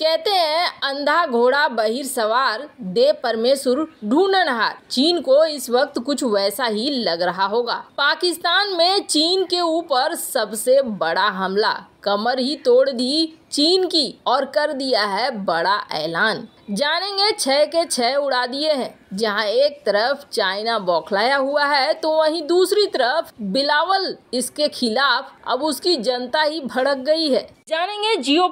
कहते हैं अंधा घोड़ा बहिर सवार दे परमेश्वर हार चीन को इस वक्त कुछ वैसा ही लग रहा होगा पाकिस्तान में चीन के ऊपर सबसे बड़ा हमला कमर ही तोड़ दी चीन की और कर दिया है बड़ा ऐलान जानेंगे छः के छः उड़ा दिए हैं जहां एक तरफ चाइना बौखलाया हुआ है तो वहीं दूसरी तरफ बिलावल इसके खिलाफ अब उसकी जनता ही भड़क गई है जानेंगे जियो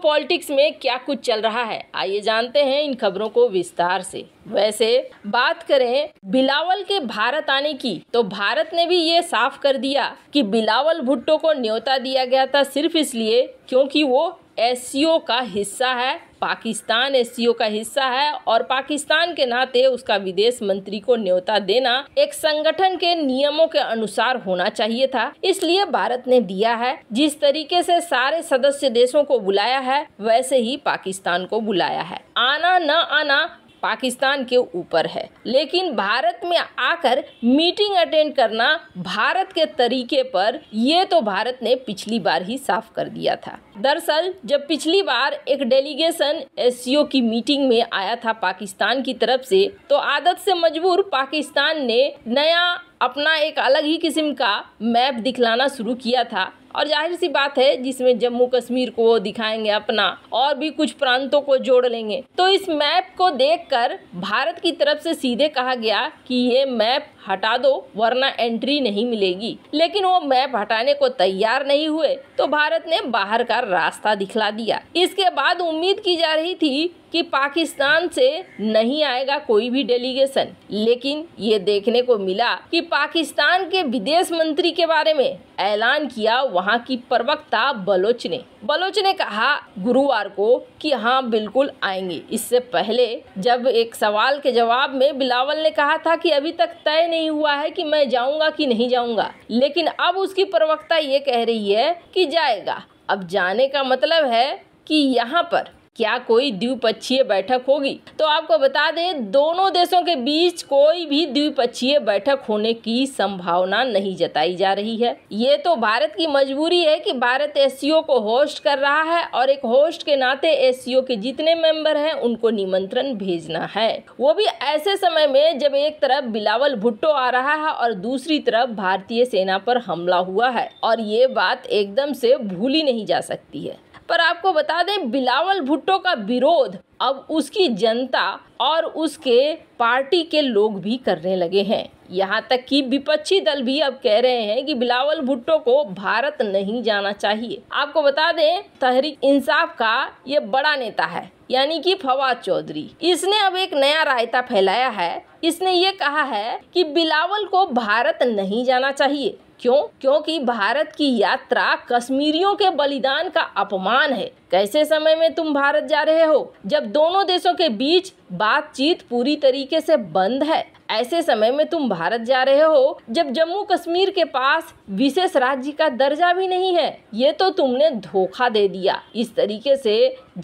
में क्या कुछ चल रहा है आइए जानते हैं इन खबरों को विस्तार से वैसे बात करें बिलावल के भारत आने की तो भारत ने भी ये साफ कर दिया कि बिलावल भुट्टो को न्योता दिया गया था सिर्फ इसलिए क्योंकि वो एस का हिस्सा है पाकिस्तान एस का हिस्सा है और पाकिस्तान के नाते उसका विदेश मंत्री को न्योता देना एक संगठन के नियमों के अनुसार होना चाहिए था इसलिए भारत ने दिया है जिस तरीके से सारे सदस्य देशों को बुलाया है वैसे ही पाकिस्तान को बुलाया है आना न आना पाकिस्तान के ऊपर है लेकिन भारत में आकर मीटिंग अटेंड करना भारत के तरीके पर ये तो भारत ने पिछली बार ही साफ कर दिया था दरअसल जब पिछली बार एक डेलीगेशन एस की मीटिंग में आया था पाकिस्तान की तरफ से तो आदत से मजबूर पाकिस्तान ने नया अपना एक अलग ही किस्म का मैप दिखलाना शुरू किया था और जाहिर सी बात है जिसमें जम्मू कश्मीर को दिखाएंगे अपना और भी कुछ प्रांतों को जोड़ लेंगे तो इस मैप को देखकर भारत की तरफ से सीधे कहा गया कि ये मैप हटा दो वरना एंट्री नहीं मिलेगी लेकिन वो मैप हटाने को तैयार नहीं हुए तो भारत ने बाहर का रास्ता दिखला दिया इसके बाद उम्मीद की जा रही थी कि पाकिस्तान से नहीं आएगा कोई भी डेलीगेशन लेकिन ये देखने को मिला कि पाकिस्तान के विदेश मंत्री के बारे में ऐलान किया वहाँ की प्रवक्ता बलोच ने बलोच ने कहा गुरुवार को कि हाँ बिल्कुल आएंगे इससे पहले जब एक सवाल के जवाब में बिलावल ने कहा था कि अभी तक तय नहीं हुआ है कि मैं जाऊंगा कि नहीं जाऊंगा लेकिन अब उसकी प्रवक्ता ये कह रही है कि जाएगा अब जाने का मतलब है कि यहाँ पर क्या कोई द्विपक्षीय बैठक होगी तो आपको बता दें दोनों देशों के बीच कोई भी द्विपक्षीय बैठक होने की संभावना नहीं जताई जा रही है ये तो भारत की मजबूरी है कि भारत एस को होस्ट कर रहा है और एक होस्ट के नाते एस के जितने मेंबर हैं उनको निमंत्रण भेजना है वो भी ऐसे समय में जब एक तरफ बिलावल भुट्टो आ रहा है और दूसरी तरफ भारतीय सेना पर हमला हुआ है और ये बात एकदम से भूली नहीं जा सकती है पर आपको बता दें बिलावल भुट्टो का विरोध अब उसकी जनता और उसके पार्टी के लोग भी करने लगे हैं यहाँ तक कि विपक्षी दल भी अब कह रहे हैं कि बिलावल भुट्टो को भारत नहीं जाना चाहिए आपको बता दें तहरीक इंसाफ का ये बड़ा नेता है यानी कि फवाद चौधरी इसने अब एक नया रायता फैलाया है इसने ये कहा है कि बिलावल को भारत नहीं जाना चाहिए क्यों क्योंकि भारत की यात्रा कश्मीरियों के बलिदान का अपमान है कैसे समय में तुम भारत जा रहे हो जब दोनों देशों के बीच बातचीत पूरी तरीके से बंद है ऐसे समय में तुम भारत जा रहे हो जब जम्मू कश्मीर के पास विशेष राज्य का दर्जा भी नहीं है ये तो तुमने धोखा दे दिया इस तरीके से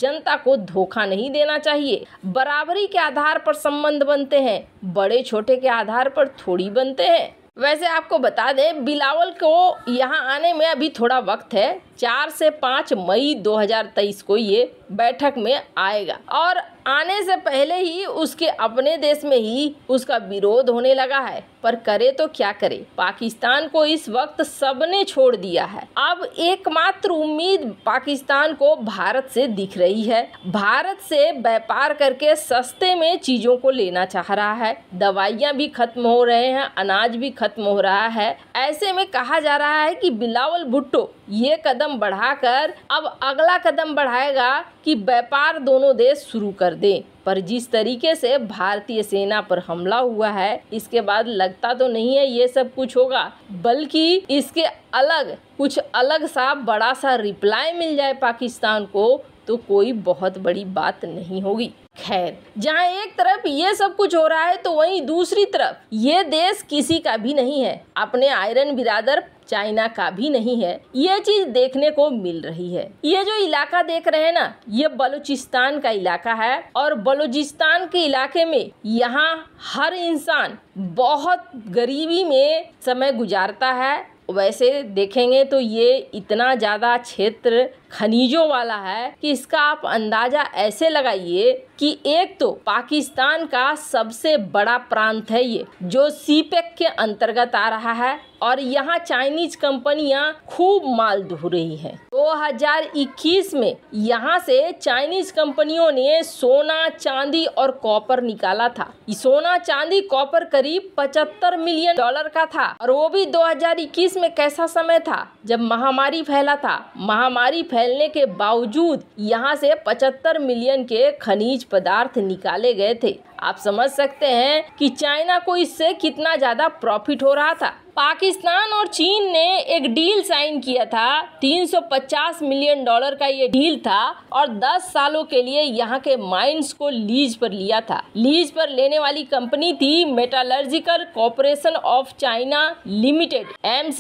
जनता को धोखा नहीं देना चाहिए बराबरी के आधार पर संबंध बनते हैं बड़े छोटे के आधार पर थोड़ी बनते हैं वैसे आपको बता दें बिलावल को यहाँ आने में अभी थोड़ा वक्त है चार से पाँच मई 2023 को ये बैठक में आएगा और आने से पहले ही उसके अपने देश में ही उसका विरोध होने लगा है पर करे तो क्या करे पाकिस्तान को इस वक्त सबने छोड़ दिया है अब एकमात्र उम्मीद पाकिस्तान को भारत से दिख रही है भारत से व्यापार करके सस्ते में चीजों को लेना चाह रहा है दवाइयाँ भी खत्म हो रहे हैं अनाज भी खत्म हो रहा है ऐसे में कहा जा रहा है कि बिलावल भुट्टो ये कदम कदम बढ़ाकर अब अगला कदम बढ़ाएगा कि व्यापार दोनों देश शुरू कर दे पर जिस तरीके से भारतीय सेना पर हमला हुआ है इसके बाद लगता तो नहीं है ये सब कुछ होगा बल्कि इसके अलग कुछ अलग सा बड़ा सा रिप्लाई मिल जाए पाकिस्तान को तो कोई बहुत बड़ी बात नहीं होगी खैर जहाँ एक तरफ ये सब कुछ हो रहा है तो वहीं दूसरी तरफ ये देश किसी का भी नहीं है अपने आयरन बिरादर चाइना का भी नहीं है ये चीज देखने को मिल रही है ये जो इलाका देख रहे हैं ना ये बलूचिस्तान का इलाका है और बलूचिस्तान के इलाके में यहाँ हर इंसान बहुत गरीबी में समय गुजारता है वैसे देखेंगे तो ये इतना ज़्यादा क्षेत्र खनिजों वाला है कि इसका आप अंदाजा ऐसे लगाइए कि एक तो पाकिस्तान का सबसे बड़ा प्रांत है ये जो सीपेक e के अंतर्गत आ रहा है और यहाँ चाइनीज कंपनियाँ खूब माल धो रही हैं 2021 में यहाँ से चाइनीज कंपनियों ने सोना चांदी और कॉपर निकाला था सोना चांदी कॉपर करीब 75 मिलियन डॉलर का था और वो भी 2021 में कैसा समय था जब महामारी फैला था महामारी फैला फैलने के बावजूद यहाँ से 75 मिलियन के खनिज पदार्थ निकाले गए थे आप समझ सकते हैं कि चाइना को इससे कितना ज़्यादा प्रॉफिट हो रहा था पाकिस्तान और चीन ने एक डील साइन किया था 350 मिलियन डॉलर का ये डील था और 10 सालों के लिए यहाँ के माइंस को लीज पर लिया था लीज पर लेने वाली कंपनी थी metallurgical corporation of China limited M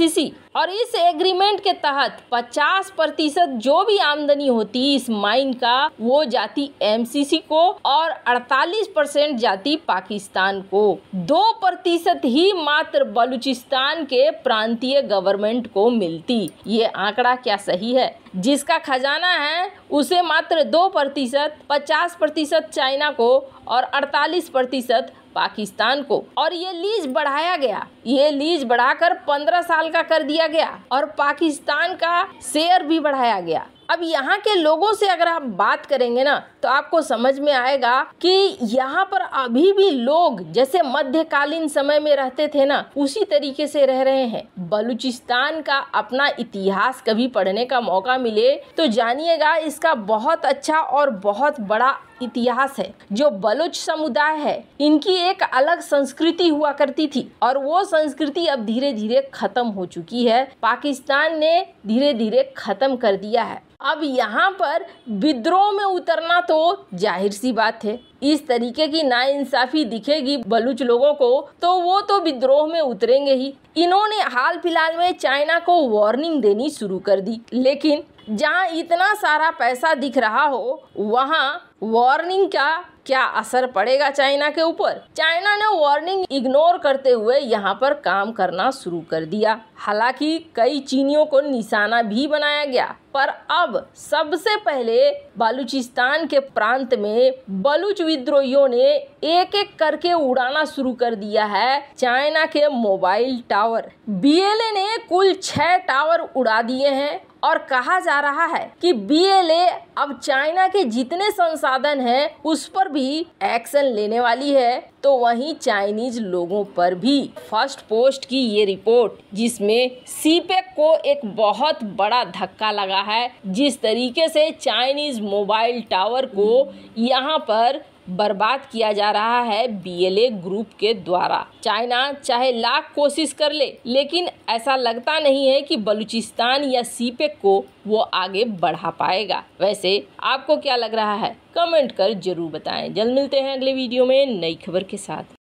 और इस एग्रीमेंट के तहत 50 प्रतिशत जो भी आमदनी होती इस माइन का वो जाती एम को और 48 परसेंट जनजाति पाकिस्तान को दो प्रतिशत ही मात्र बलूचिस्तान के प्रांतीय गवर्नमेंट को मिलती ये आंकड़ा क्या सही है जिसका खजाना है उसे मात्र दो प्रतिशत पचास प्रतिशत चाइना को और अड़तालीस प्रतिशत पाकिस्तान को और ये लीज बढ़ाया गया ये लीज बढ़ाकर पंद्रह साल का कर दिया गया और पाकिस्तान का शेयर भी बढ़ाया गया अब यहाँ के लोगों से अगर आप बात करेंगे ना तो आपको समझ में आएगा कि यहाँ पर अभी भी लोग जैसे मध्यकालीन समय में रहते थे ना उसी तरीके से रह रहे हैं बलूचिस्तान का अपना इतिहास कभी पढ़ने का मौका मिले तो जानिएगा इसका बहुत अच्छा और बहुत बड़ा इतिहास है जो बलूच समुदाय है इनकी एक अलग संस्कृति हुआ करती थी और वो संस्कृति अब धीरे धीरे खत्म हो चुकी है पाकिस्तान ने धीरे धीरे खत्म कर दिया है अब यहाँ पर विद्रोह में उतरना तो जाहिर सी बात है इस तरीके की नाइंसाफी दिखेगी बलूच लोगों को तो वो तो विद्रोह में उतरेंगे ही इन्होंने हाल फिलहाल में चाइना को वार्निंग देनी शुरू कर दी लेकिन जहाँ इतना सारा पैसा दिख रहा हो वहाँ वार्निंग का क्या असर पड़ेगा चाइना के ऊपर चाइना ने वार्निंग इग्नोर करते हुए यहाँ पर काम करना शुरू कर दिया हालांकि कई चीनियों को निशाना भी बनाया गया पर अब सबसे पहले बलूचिस्तान के प्रांत में बलूच विद्रोहियों ने एक एक करके उड़ाना शुरू कर दिया है चाइना के मोबाइल टावर बीएलए ने कुल छह टावर उड़ा दिए हैं और कहा जा रहा है कि बीएलए अब चाइना के जितने संसाधन हैं उस पर भी एक्शन लेने वाली है तो वहीं चाइनीज लोगों पर भी फर्स्ट पोस्ट की ये रिपोर्ट जिसमें सीपेक को एक बहुत बड़ा धक्का लगा रहा है जिस तरीके से चाइनीज़ मोबाइल टावर को यहाँ पर बर्बाद किया जा रहा है बीएलए ग्रुप के द्वारा चाइना चाहे लाख कोशिश कर ले, लेकिन ऐसा लगता नहीं है कि बलूचिस्तान या सीपेक e को वो आगे बढ़ा पाएगा वैसे आपको क्या लग रहा है कमेंट कर जरूर बताएं जल्द मिलते हैं अगले वीडियो में नई खबर के साथ